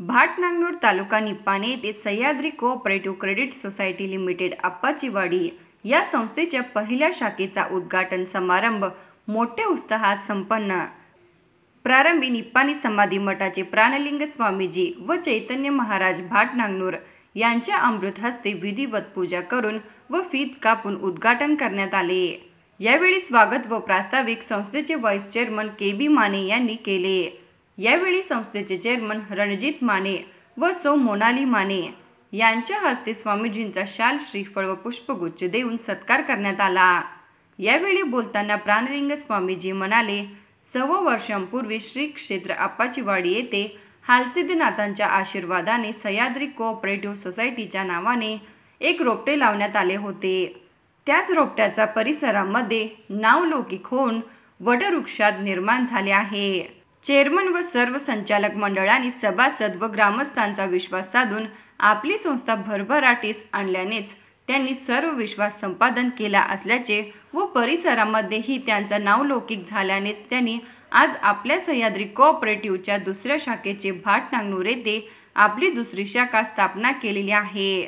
भाटनांगनूर तालुका निपाने येथे Sahyadri cooperative credit society limited Appachiwadi या संस्थेच्या पहिल्या शाखेचा उद्घाटन समारंभ मोठ्या उत्साहात संपन्न प्रारंभी निप्पाणी समाधी मठाचे प्राणलिंग स्वामीजी व चैतन्य महाराज नांगनूर यांच्या अमृत हस्ते विधिवत पूजा करून व फीत कापून उद्घाटन करण्यात आले यावेळी स्वागत व प्रास्ताविक संस्थेचे vice chairman K B Mane यांनी केले यावेळी संस्थेचे चेअरमन रणजित माने व सौ मोनाली माने यांच्या हस्ते स्वामीजींचा शाल श्रीफळ व पुष्पगुच्छ देऊन सत्कार करण्यात आला यावेळी बोलताना प्राणलिंग स्वामीजी म्हणाले सव्वा वर्षांपूर्वी श्री क्षेत्र आप्पाचीवाडी येथे हालसिद्धनाथांच्या आशीर्वादाने सह्याद्री कोऑपरेटिव्ह सोसायटीच्या नावाने एक रोपटे लावण्यात आले होते त्याच रोपट्याचा परिसरामध्ये नावलौकिक होऊन वटवृक्षात निर्माण झाले आहे चेअरमन व सर्व संचालक मंडळांनी सभासद व ग्रामस्थांचा विश्वास साधून आपली संस्था भरभराटीस आणल्यानेच त्यांनी सर्व विश्वास संपादन केला असल्याचे व परिसरामध्येही त्यांचा नावलौकिक झाल्यानेच त्यांनी आज आपल्या सह्याद्री कोऑपरेटिव्हच्या दुसऱ्या शाखेचे भाट नांगनूर येथे आपली दुसरी शाखा स्थापना केलेली आहे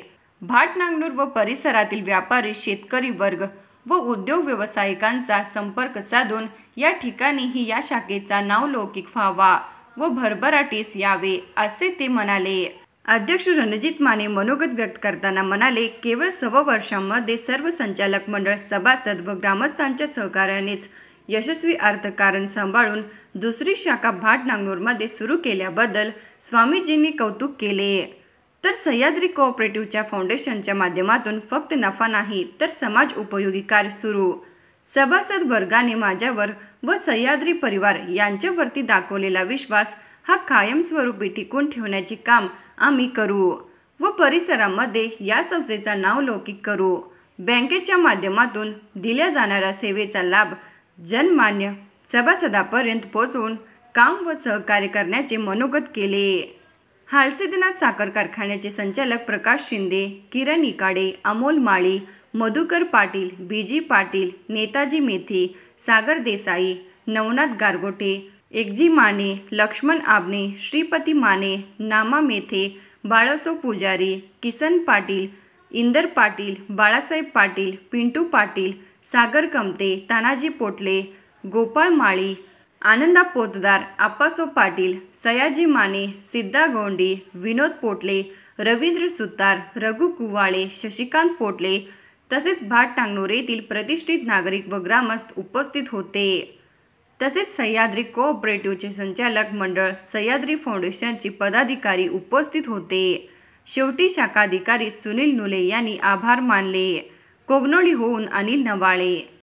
भाट नांगनूर व परिसरातील व्यापारी शेतकरी वर्ग व उद्योग व्यावसायिकांचा संपर्क साधून या ठिकाणीही या शाखेचा लौकिक व्हावा व भरभराटीस यावे असे ते म्हणाले अध्यक्ष रणजित माने मनोगत व्यक्त करताना म्हणाले केवळ सव वर्षांमध्ये सर्व संचालक मंडळ सभासद व ग्रामस्थांच्या सहकार्यानेच यशस्वी अर्थकारण सांभाळून दुसरी शाखा भाट नागनूरमध्ये सुरू केल्याबद्दल स्वामीजींनी कौतुक केले तर सह्याद्री कोऑपरेटिव्हच्या फाउंडेशनच्या माध्यमातून फक्त नफा नाही तर समाज उपयोगी कार्य सुरू सभासद वर्गाने माझ्यावर व सह्याद्री परिवार यांच्यावरती दाखवलेला विश्वास हा कायमस्वरूपी टिकून ठेवण्याचे काम आम्ही करू व परिसरामध्ये या संस्थेचा नावलौकिक करू बँकेच्या माध्यमातून दिल्या जाणाऱ्या सेवेचा लाभ जनमान्य सभासदापर्यंत पोचवून काम व सहकार्य करण्याचे मनोगत केले हालसेदनाथ साखर कारखान्याचे संचालक प्रकाश शिंदे किरण इकाडे अमोल माळी मधुकर पाटील बीजी पाटील नेताजी मेथी सागर देसाई नवनाथ गारगोटे एकजी माने लक्ष्मण आबने श्रीपती माने नामा मेथे बाळसो पुजारी किसन पाटील इंदर पाटील बाळासाहेब पाटील पिंटू पाटील सागर कमते तानाजी पोटले गोपाळ माळी आनंदा पोतदार आप्पासो पाटील सयाजी माने सिद्धा गोंडे विनोद पोटले रवींद्र सुतार रघु कुवाळे शशिकांत पोटले तसेच भाट टांगणोर येथील प्रतिष्ठित नागरिक व ग्रामस्थ उपस्थित होते तसेच सह्याद्री कोऑपरेटिव्हचे संचालक मंडळ सह्याद्री फाउंडेशनचे पदाधिकारी उपस्थित होते शेवटी शाखाधिकारी सुनील नुले यांनी आभार मानले कोगनोळी होऊन अनिल नवाळे